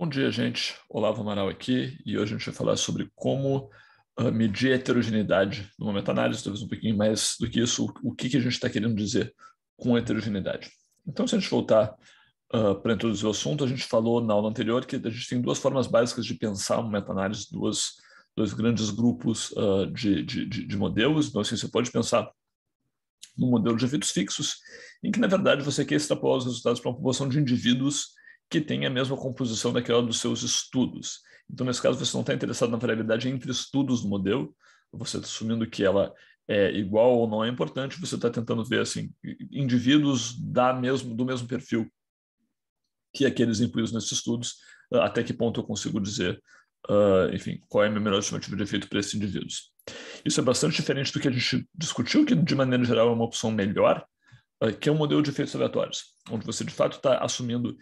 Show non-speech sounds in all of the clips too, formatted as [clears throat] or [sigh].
Bom dia, gente. Olavo Amaral aqui e hoje a gente vai falar sobre como ah, medir a heterogeneidade no momento análise, talvez um pouquinho mais do que isso, o, que, a gente está querendo dizer com heterogeneidade. Então, se a gente voltar uh, ah, para introduzir o assunto, a gente falou na aula anterior que a gente tem duas formas básicas de pensar uma meta-análise, duas, dois grandes grupos uh, de, de, de, de, modelos. Então, assim, você pode pensar no modelo de efeitos fixos, em que, na verdade, você quer extrapolar os resultados para uma população de indivíduos que tem a mesma composição daquela dos seus estudos. Então, nesse caso, você não está interessado na variabilidade entre estudos do modelo, você está assumindo que ela é igual ou não é importante, você está tentando ver assim, indivíduos da mesmo, do mesmo perfil que aqueles incluídos nesses estudos, ah, até que ponto eu consigo dizer, uh, enfim, qual é a minha melhor estimativa de efeito para esses indivíduos. Isso é bastante diferente do que a gente discutiu, que de maneira geral é uma opção melhor, uh, que é um modelo de efeitos aleatórios, onde você de fato está assumindo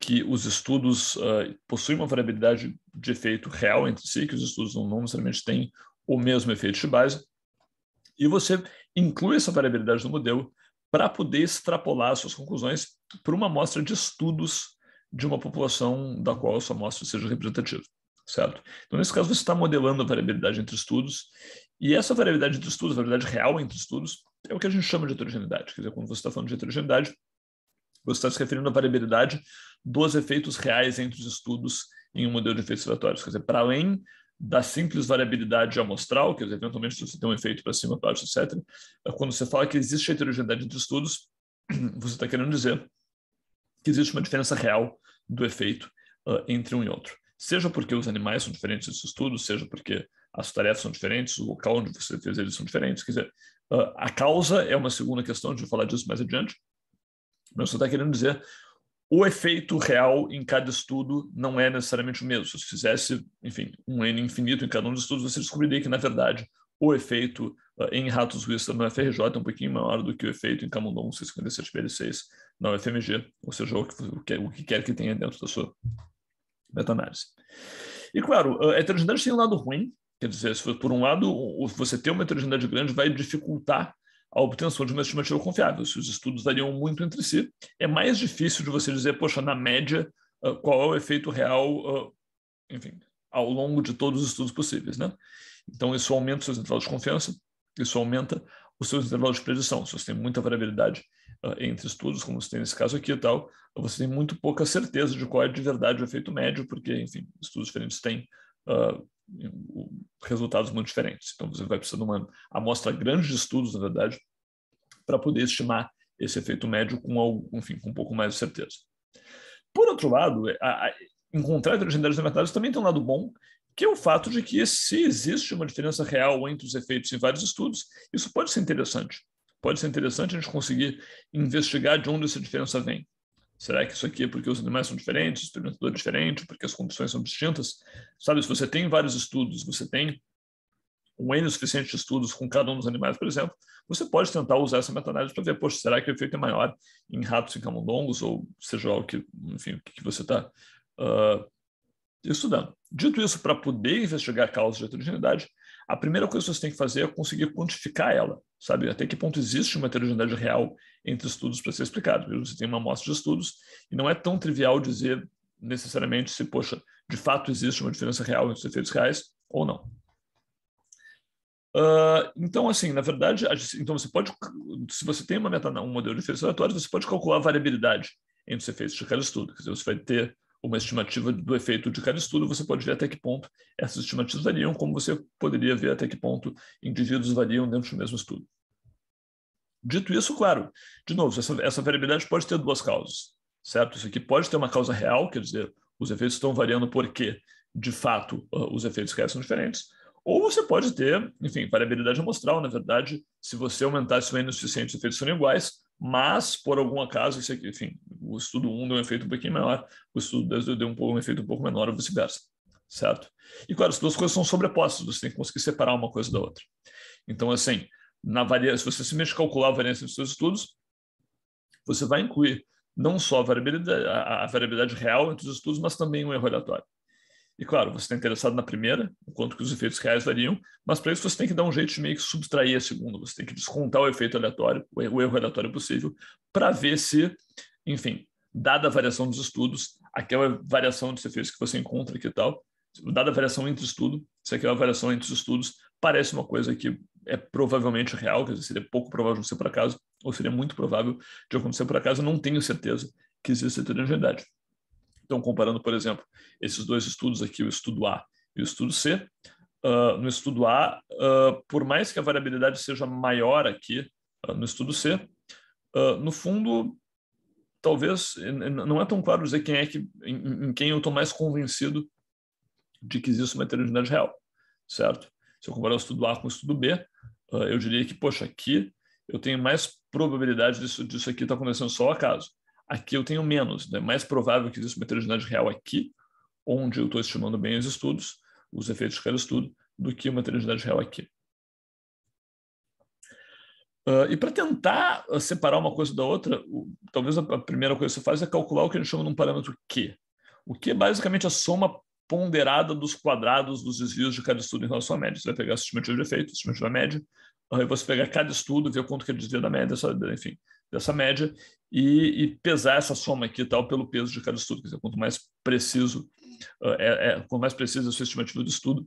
que os estudos uh, possuem uma variabilidade de efeito real entre si, que os estudos não, necessariamente têm o mesmo efeito de base, e você inclui essa variabilidade no modelo para poder extrapolar suas conclusões para uma amostra de estudos de uma população da qual a sua amostra seja representativa, certo? Então, nesse caso, você está modelando a variabilidade entre estudos, e essa variabilidade entre estudos, a variabilidade real entre estudos, é o que a gente chama de heterogeneidade. Quer dizer, quando você está falando de heterogeneidade, você está se referindo à variabilidade dos efeitos reais entre os estudos em um modelo de efeitos aleatórios. Quer dizer, para além da simples variabilidade amostral, que eventualmente você tem um efeito para cima, para baixo, etc., é quando você fala que existe heterogeneidade entre estudos, [clears throat] você está querendo dizer que existe uma diferença real do efeito uh, entre um e outro. Seja porque os animais são diferentes nesses estudos, seja porque as tarefas são diferentes, o local onde você fez eles são diferentes. Quer dizer, uh, a causa é uma segunda questão, a gente vai falar disso mais adiante, mas você está querendo dizer o efeito real em cada estudo não é necessariamente o mesmo. Se você fizesse, enfim, um N infinito em cada um dos estudos, você descobriria que, na verdade, o efeito uh, em ratos Whistler no FRJ é um pouquinho maior do que o efeito em Camundongo 657BL6 na UFMG, ou seja, o que, o, que, o que quer que tenha dentro da sua meta-análise. E, claro, a heterogeneidade tem um lado ruim, quer dizer, por um lado, você ter uma heterogeneidade grande vai dificultar a obtenção de uma estimativa confiável. Se os estudos variam muito entre si, é mais difícil de você dizer, poxa, na média, uh, qual é o efeito real, uh, enfim, ao longo de todos os estudos possíveis, né? Então, isso aumenta os seus intervalos de confiança, isso aumenta os seus intervalos de predição. Se você tem muita variabilidade uh, entre estudos, como você tem nesse caso aqui e tal, você tem muito pouca certeza de qual é de verdade o efeito médio, porque, enfim, estudos diferentes têm resultados muito diferentes. Então, você vai precisar de uma amostra grande de estudos, na verdade, para poder estimar esse efeito médio com, enfim, com um pouco mais de certeza. Por outro lado, é, a, a, encontrar heterogeneidades elementares também tem um lado bom, que é o fato de que se existe uma diferença real entre os efeitos em vários estudos, isso pode ser interessante. Pode ser interessante a gente conseguir investigar de onde essa diferença vem. Será que isso aqui é porque os animais são diferentes, o experimentador é diferente, porque as condições são distintas? Sabe, se você tem vários estudos, você tem um N suficiente de estudos com cada um dos animais, por exemplo, você pode tentar usar essa meta-análise para ver, poxa, será que o efeito é maior em ratos e camundongos, ou seja lá o que, enfim, o que você está uh, ah, estudando. Dito isso, para poder investigar causas de heterogeneidade, a primeira coisa que você tem que fazer é conseguir quantificar ela, sabe? Até que ponto existe uma heterogeneidade real entre estudos para ser explicado. Você tem uma amostra de estudos e não é tão trivial dizer necessariamente se, poxa, de fato existe uma diferença real entre os efeitos reais ou não. Uh, então, assim, na verdade, então você pode, se você tem uma meta, um modelo de diferença aleatória, você pode calcular a variabilidade entre os efeitos de cada estudo. Quer dizer, você vai ter uma estimativa do efeito de cada estudo, você pode ver até que ponto essas estimativas variam, como você poderia ver até que ponto indivíduos variam dentro do mesmo estudo. Dito isso, claro, de novo, essa, essa variabilidade pode ter duas causas, certo? Isso aqui pode ter uma causa real, quer dizer, os efeitos estão variando porque, de fato, ah, os efeitos reais são diferentes, ou você pode ter, enfim, variabilidade amostral, na verdade, se você aumentar o é n suficiente, os efeitos são iguais, mas, por algum acaso, isso aqui, enfim, o estudo 1 um deu um efeito um pouquinho maior, o estudo 2 deu um, pouco, um efeito um pouco menor, ou vice-versa, certo? E claro, as duas coisas são sobrepostas, você tem que conseguir separar uma coisa da outra. Então, assim, na variação, se você simplesmente calcular a variância dos seus estudos, você vai incluir não só a variabilidade, a, a variabilidade real entre os estudos, mas também o erro aleatório. E claro, você está interessado na primeira, o quanto que os efeitos reais variam, mas para isso você tem que dar um jeito de meio que subtrair a segunda, você tem que descontar o efeito aleatório, o erro aleatório possível, para ver se enfim, dada a variação dos estudos, aquela variação de CFIs que você encontra aqui e tal, dada a variação entre estudo, se aquela variação entre os estudos parece uma coisa que é provavelmente real, quer dizer, seria pouco provável de ser por acaso, ou seria muito provável de acontecer por acaso, eu não tenho certeza que existe heterogeneidade. Então, comparando, por exemplo, esses dois estudos aqui, o estudo A e o estudo C, uh, no estudo A, uh, por mais que a variabilidade seja maior aqui uh, no estudo C, no fundo, talvez não é tão claro dizer quem é que em, em quem eu estou mais convencido de que existe uma heterogeneidade real, certo? Se eu comparar o estudo A com o estudo B, uh, eu diria que, poxa, aqui eu tenho mais probabilidade disso, disso aqui estar tá acontecendo só acaso. Aqui eu tenho menos, é né? mais provável que exista uma heterogeneidade real aqui, onde eu estou estimando bem os estudos, os efeitos de cada estudo, do que uma heterogeneidade real aqui. Uh, e para tentar ah, separar uma coisa da outra, o, talvez a primeira coisa que você faz é calcular o que a gente chama de um parâmetro Q. O Q é basicamente a soma ponderada dos quadrados dos desvios de cada estudo em relação à média. Você vai pegar a estimativa de efeito, a estimativa média, aí você pegar cada estudo, ver quanto que ele desvia da média, dessa, enfim, dessa média, e, e, pesar essa soma aqui tal pelo peso de cada estudo. Quer dizer, quanto mais preciso uh, é, é, quanto mais precisa a sua estimativa de estudo,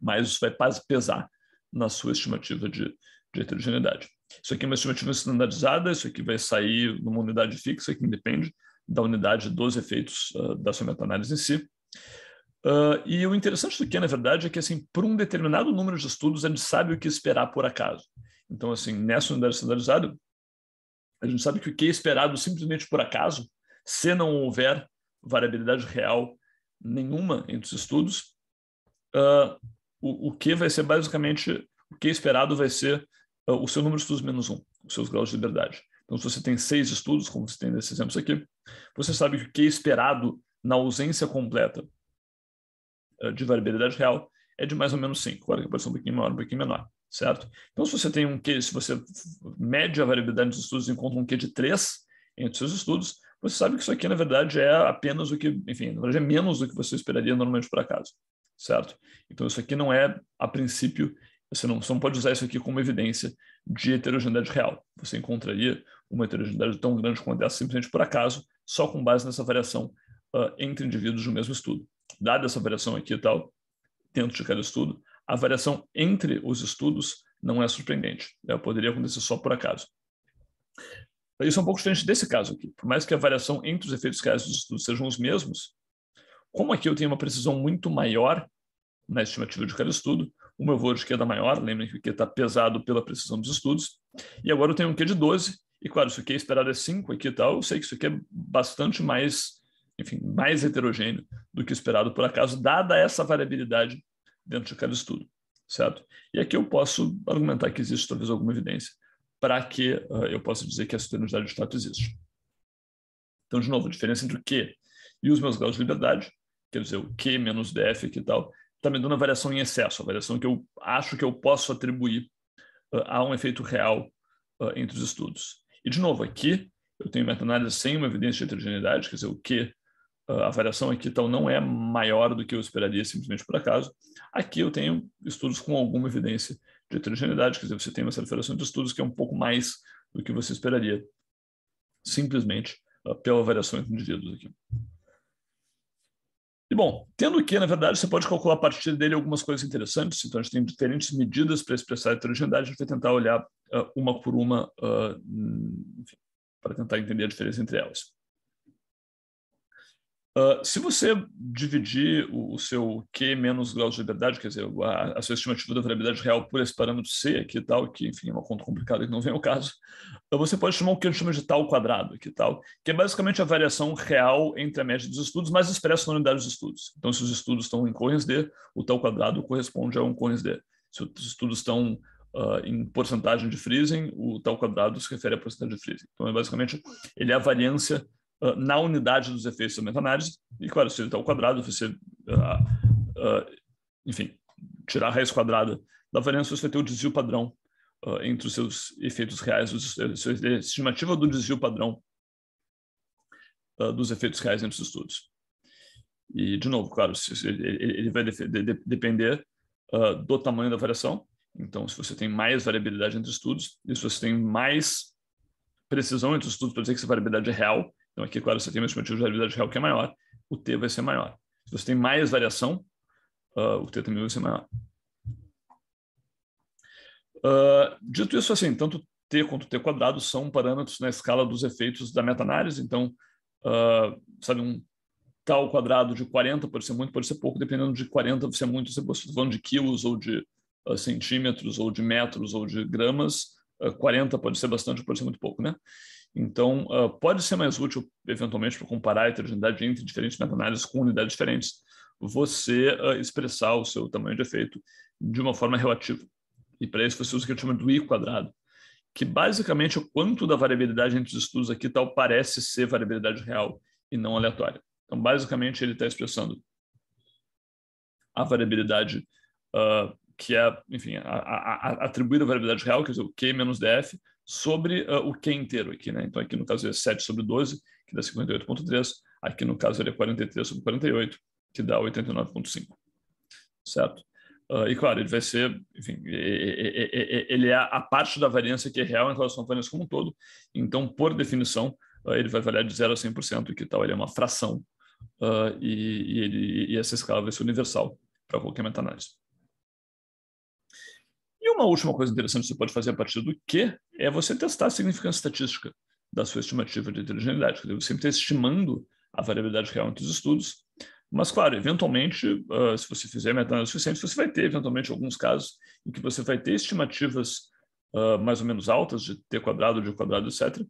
mais isso vai pesar na sua estimativa de, de heterogeneidade. Isso aqui é uma estimativa estandarizada, isso aqui vai sair numa unidade fixa, que independe da unidade dos efeitos uh, da sua meta-análise em si. Uh, e o interessante do que, na verdade, é que, assim, por um determinado número de estudos, a gente sabe o que esperar por acaso. Então, assim, nessa unidade estandarizada, a gente sabe que o que é esperado simplesmente por acaso, se não houver variabilidade real nenhuma entre os estudos, uh, o, o que vai ser basicamente, o que é esperado vai ser ah, o seu número de estudos é menos um, os seus graus de liberdade. Então, se você tem seis estudos, como você tem nesses exemplos aqui, você sabe que o que é esperado na ausência completa ah, de variabilidade real é de mais ou menos cinco Claro que pode ser um pouquinho maior, um pouquinho menor, certo? Então, se você tem um Q, se você mede a variabilidade dos estudos e encontra um Q é de três entre seus estudos, você sabe que isso aqui, na verdade, é apenas o que, enfim, na verdade é menos do que você esperaria normalmente por acaso, certo? Então, isso aqui não é, a princípio, você não, você não pode usar isso aqui como evidência de heterogeneidade real. Você encontraria uma heterogeneidade tão grande quanto essa simplesmente por acaso, só com base nessa variação uh, entre indivíduos do mesmo estudo. Dada essa variação aqui e tal, dentro de cada estudo, a variação entre os estudos não é surpreendente. Né? Poderia acontecer só por acaso. Isso é um pouco diferente desse caso aqui. Por mais que a variação entre os efeitos reais dos estudos sejam os mesmos, como aqui eu tenho uma precisão muito maior na estimativa de cada estudo, o meu voo de queda maior, lembrem que o Q está pesado pela precisão dos estudos. E agora eu tenho um Q de 12, e claro, se o Q esperado é 5 aqui e tal, eu sei que isso aqui é bastante mais, enfim, mais heterogêneo do que esperado por acaso, dada essa variabilidade dentro de cada estudo, certo? E aqui eu posso argumentar que existe talvez alguma evidência para que uh, eu possa dizer que essa heterogeneidade de status existe. Então, de novo, a diferença entre o Q e os meus graus de liberdade, quer dizer, o Q menos DF aqui e tal, está me dando a variação em excesso, a variação que eu acho que eu posso atribuir uh, a um efeito real uh, entre os estudos. E, de novo, aqui eu tenho meta-análise sem uma evidência de heterogeneidade, quer dizer, o que ah, a variação aqui então não é maior do que eu esperaria simplesmente por acaso. Aqui eu tenho estudos com alguma evidência de heterogeneidade, quer dizer, você tem uma variação de estudos que é um pouco mais do que você esperaria, simplesmente pela variação entre indivíduos aqui. E bom, tendo que, na verdade, você pode calcular a partir dele algumas coisas interessantes, então a gente tem diferentes medidas para expressar a heterogeneidade, a gente vai tentar olhar uh, uma por uma, uh, para tentar entender a diferença entre elas. Uh, se você dividir o, o seu Q menos grau de liberdade, quer dizer, a, a, sua estimativa da variabilidade real por esse parâmetro C aqui e tal, que enfim é uma conta complicada que não vem ao caso, ah, você pode chamar o que a gente chama de tal quadrado aqui tal, que é basicamente a variação real entre a média dos estudos, mas expressa na unidade dos estudos. Então, se os estudos estão em correns D, o tal quadrado corresponde a um correns D. Se os estudos estão Uh, em porcentagem de freezing, o tal quadrado se refere à porcentagem de freezing. Então, é basicamente, ele é a variância ah, na unidade dos efeitos da análise e claro, se ele está ao quadrado, você, uh, enfim, tirar a raiz quadrada da variância, você vai ter o desvio padrão entre os seus efeitos reais, os, eh, a estimativa do desvio padrão dos efeitos reais entre os estudos. E, de novo, claro, ele vai depender uh, do tamanho da variação. Então, se você tem mais variabilidade entre estudos, e se você tem mais precisão entre os estudos para dizer que essa variabilidade é real, então, aqui, claro, você tem menos motivos de variabilidade real que é maior, o T vai ser maior. Se você tem mais variação, uh, o T também vai ser maior. Uh, dito isso, assim, tanto T quanto T quadrado são parâmetros na escala dos efeitos da meta-análise. Então, uh, sabe, um tal quadrado de 40 pode ser muito, pode ser pouco, dependendo de 40 ser é muito, se você está falando de quilos ou de uh, centímetros ou de metros ou de gramas, uh, 40 pode ser bastante, pode ser muito pouco, né? Então, uh, pode ser mais útil, eventualmente, para comparar a heterogeneidade entre diferentes meta-análises com unidades diferentes, você uh, expressar o seu tamanho de efeito de uma forma relativa. E para isso você usa o que eu chamo do I quadrado, que basicamente é o quanto da variabilidade entre os estudos aqui tal parece ser variabilidade real e não aleatória. Então, basicamente, ele está expressando a variabilidade uh, que é, enfim, a, a, a, atribuída à variabilidade real, quer dizer, o Q menos DF, sobre uh, o Q inteiro aqui, né? Então, aqui no caso é 7 sobre 12, que dá 58,3. Aqui no caso ele é 43 sobre 48, que dá 89,5. Certo? Uh, e claro, ele vai ser, enfim, ele é a parte da variância que é real em relação à variância como um todo. Então, por definição, uh, ele vai variar de 0 a 100%, e que tal ele é uma fração. E, e, ele, e essa escala vai ser universal para qualquer meta-análise. E uma última coisa interessante que você pode fazer a partir do que é você testar a significância estatística da sua estimativa de heterogeneidade. Quer dizer, você sempre está estimando a variabilidade real entre os estudos, mas, claro, eventualmente, uh, se você fizer meta-análise suficiente, você vai ter, eventualmente, alguns casos em que você vai ter estimativas uh, mais ou menos altas de t quadrado, de quadrado, etc.,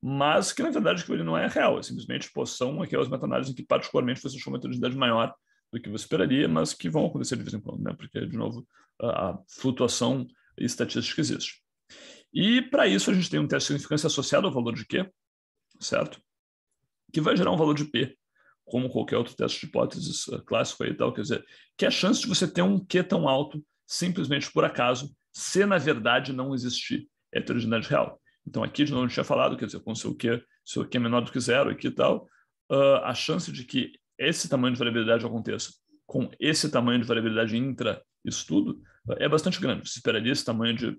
mas que, na verdade, ele não é real. É simplesmente, pô, são aquelas meta-análises em que, particularmente, você achou uma heterogeneidade maior do que você esperaria, mas que vão acontecer de vez em quando, né? porque, de novo, a, a flutuação estatística existe. E, para isso, a gente tem um teste de significância associado ao valor de Q, certo? Que vai gerar um valor de P, como qualquer outro teste de hipóteses eh, clássico aí e tal, quer dizer, que é a chance de você ter um Q tão alto simplesmente por acaso, se na verdade não existir é heterogeneidade real. Então, aqui, de novo, a gente tinha falado, quer dizer, com seu Q, seu Q é menor do que zero aqui e tal, uh, a chance de que esse tamanho de variabilidade aconteça com esse tamanho de variabilidade intra-estudo, é bastante grande. Se esperaria esse tamanho de,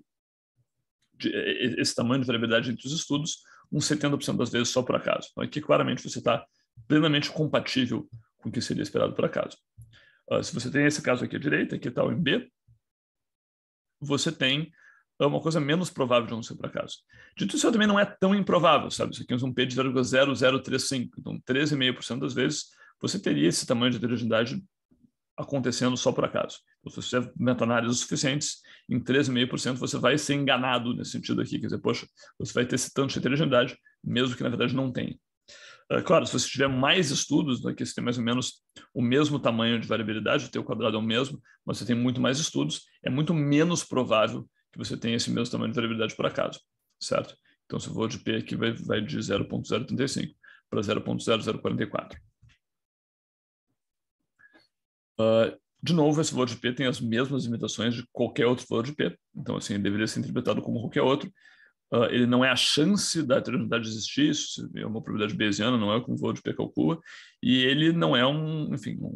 de, é, é, esse tamanho de variabilidade entre os estudos, uns 70% das vezes só por acaso. Então, aqui claramente você está plenamente compatível com o que seria esperado por acaso. Uh, se você tem esse caso aqui à direita, que está em B, você tem ah, uma coisa menos provável de não ser por acaso. Dito isso, também não é tão improvável, sabe? Isso aqui é um P de 0,0035, então 13,5% das vezes você teria esse tamanho de heterogeneidade acontecendo só por acaso. Então, se você fizer é análises suficientes, em 3,5% você vai ser enganado nesse sentido aqui. Quer dizer, poxa, você vai ter esse tanto de heterogeneidade, mesmo que na verdade não tenha. É, claro, se você tiver mais estudos, né, que você tem mais ou menos o mesmo tamanho de variabilidade, o teu quadrado é o mesmo, mas você tem muito mais estudos, é muito menos provável que você tenha esse mesmo tamanho de variabilidade por acaso, certo? Então, se eu vou de P aqui, vai, vai de 0.035 para 0.0044. Ah, de novo, esse valor de P tem as mesmas limitações de qualquer outro valor de P. Então, assim, ele deveria ser interpretado como qualquer outro. Uh, ele não é a chance da heterogeneidade existir, isso é uma probabilidade bayesiana, não é como o valor de P calcula, e ele não é um, enfim, um,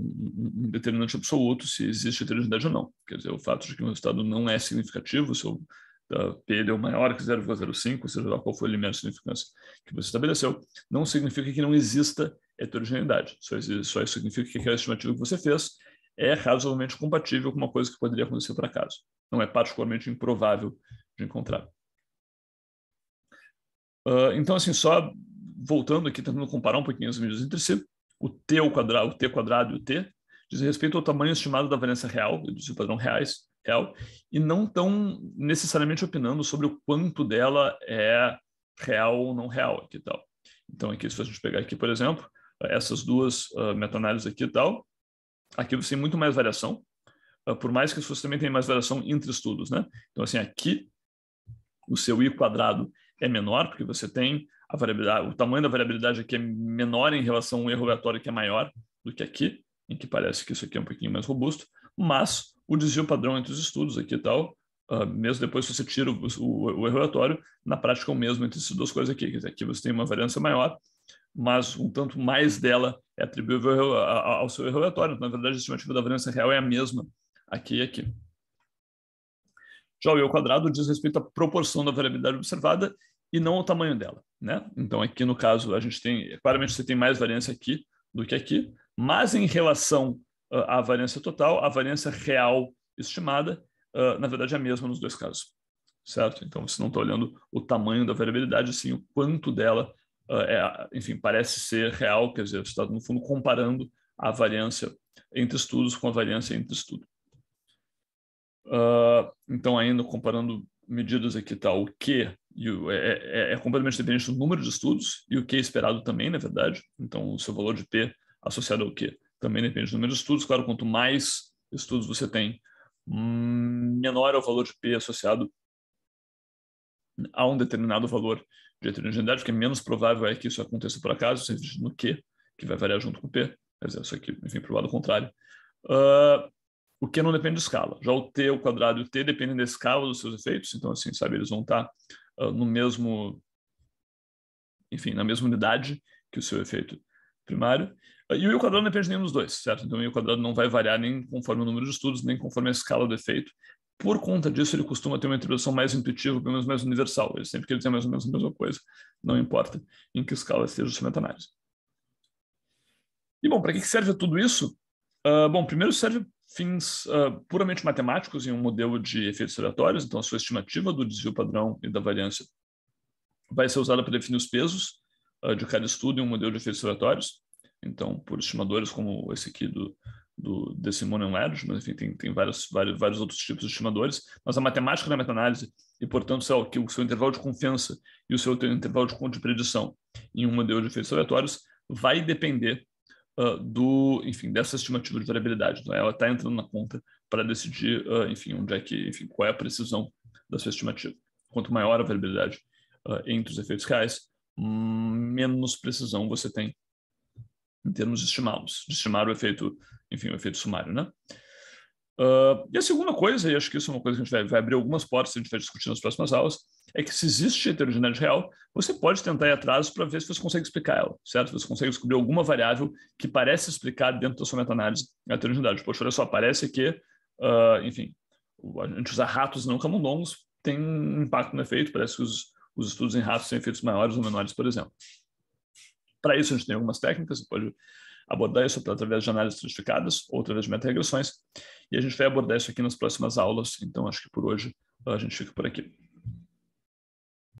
um determinante absoluto se existe heterogeneidade ou não. Quer dizer, o fato de que um resultado não é significativo, se o P deu maior que 0,05, seja lá qual foi o elemento de significância que você estabeleceu, não significa que não exista heterogeneidade, só, só significa que aquela estimativa que você fez é razoavelmente compatível com uma coisa que poderia acontecer por acaso. Não é particularmente improvável de encontrar. Uh, então, assim, só voltando aqui, tentando comparar um pouquinho as medidas entre si, o t, quadrado, o t quadrado e o t dizem respeito ao tamanho estimado da variância real, do padrão reais, real, e não estão necessariamente opinando sobre o quanto dela é real ou não real aqui e tal. Então, aqui, se a gente pegar aqui, por exemplo, essas duas uh, meta-análises aqui e tal, Aqui você tem muito mais variação, ah, por mais que você também tenha mais variação entre estudos, né? Então, assim, aqui o seu i quadrado é menor, porque você tem a variabilidade, o tamanho da variabilidade aqui é menor em relação ao erro aleatório que é maior do que aqui, em que parece que isso aqui é um pouquinho mais robusto, mas o desvio padrão entre os estudos aqui e tal, uh, mesmo depois que você tira o, o, o erro aleatório, na prática é o mesmo entre essas duas coisas aqui. Quer dizer, aqui você tem uma variância maior, mas um tanto mais dela é atribuível ao seu relatório. Na verdade, a estimativa da variância real é a mesma aqui e aqui. Já o E quadrado diz respeito à proporção da variabilidade observada e não ao tamanho dela. Né? Então, aqui no caso, a gente tem, claramente você tem mais variância aqui do que aqui, mas em relação ah, à variância total, a variância real estimada, ah, na verdade, é a mesma nos dois casos. Certo? Então, você não está olhando o tamanho da variabilidade, sim o quanto dela ah, é, enfim, parece ser real, quer dizer, você está, no fundo, comparando a variância entre estudos com a variância entre estudos Uh, então, ainda comparando medidas aqui, tá, o que é, é, é, completamente dependente do número de estudos e o que é esperado também, na verdade. Então, o seu valor de P associado ao que também depende do número de estudos. Claro, quanto mais estudos você tem, hum, menor é o valor de P associado a um determinado valor de heterogeneidade, porque é menos provável é que isso aconteça por acaso, você no Q, que vai variar junto com o P, quer dizer, isso aqui, enfim, para o lado contrário. Uh, o Q não depende de escala. Já o T, o quadrado e o T dependem da escala dos seus efeitos, então, assim, sabe, eles vão estar tá, uh, no mesmo, enfim, na mesma unidade que o seu efeito primário. Ah, e o I quadrado não depende de nenhum dos dois, certo? Então, o I quadrado não vai variar nem conforme o número de estudos, nem conforme a escala do efeito, por conta disso, ele costuma ter uma introdução mais intuitiva, pelo menos mais universal. Ele sempre quer dizer mais ou menos a mesma coisa, não importa em que escala esteja o instrumento análise. E, bom, para que serve tudo isso? Uh, bom, primeiro serve fins uh, puramente matemáticos em um modelo de efeitos aleatórios, então a sua estimativa do desvio padrão e da variância vai ser usada para definir os pesos uh, de cada estudo em um modelo de efeitos aleatórios, então por estimadores como esse aqui do do Decimonian Ledge, mas enfim, tem, tem vários, vários, vários outros tipos de estimadores, mas a matemática da meta-análise, e portanto, é o, que o seu intervalo de confiança e o seu intervalo de conta de predição em um modelo de efeitos aleatórios vai depender uh, do, enfim, dessa estimativa de variabilidade. Então, ela está entrando na conta para decidir, uh, enfim, onde é que, enfim, qual é a precisão da sua estimativa. Quanto maior a variabilidade uh, entre os efeitos reais, hum, menos precisão você tem em termos de estimá-los, de estimar o efeito, enfim, o efeito sumário, né? Uh, e a segunda coisa, e acho que isso é uma coisa que a gente vai, vai abrir algumas portas, a gente vai discutir nas próximas aulas, é que se existe heterogeneidade real, você pode tentar ir atrás para ver se você consegue explicar ela, certo? Você consegue descobrir alguma variável que parece explicar dentro da sua meta-análise a heterogeneidade. Poxa, olha só, parece que, uh, enfim, a gente usar ratos não camundongos tem um impacto no efeito, parece que os, os estudos em ratos têm efeitos maiores ou menores, por exemplo. Para isso, a gente tem algumas técnicas, você pode abordar isso através de análises estratificadas ou através de meta-regressões, e a gente vai abordar isso aqui nas próximas aulas, então acho que por hoje a gente fica por aqui.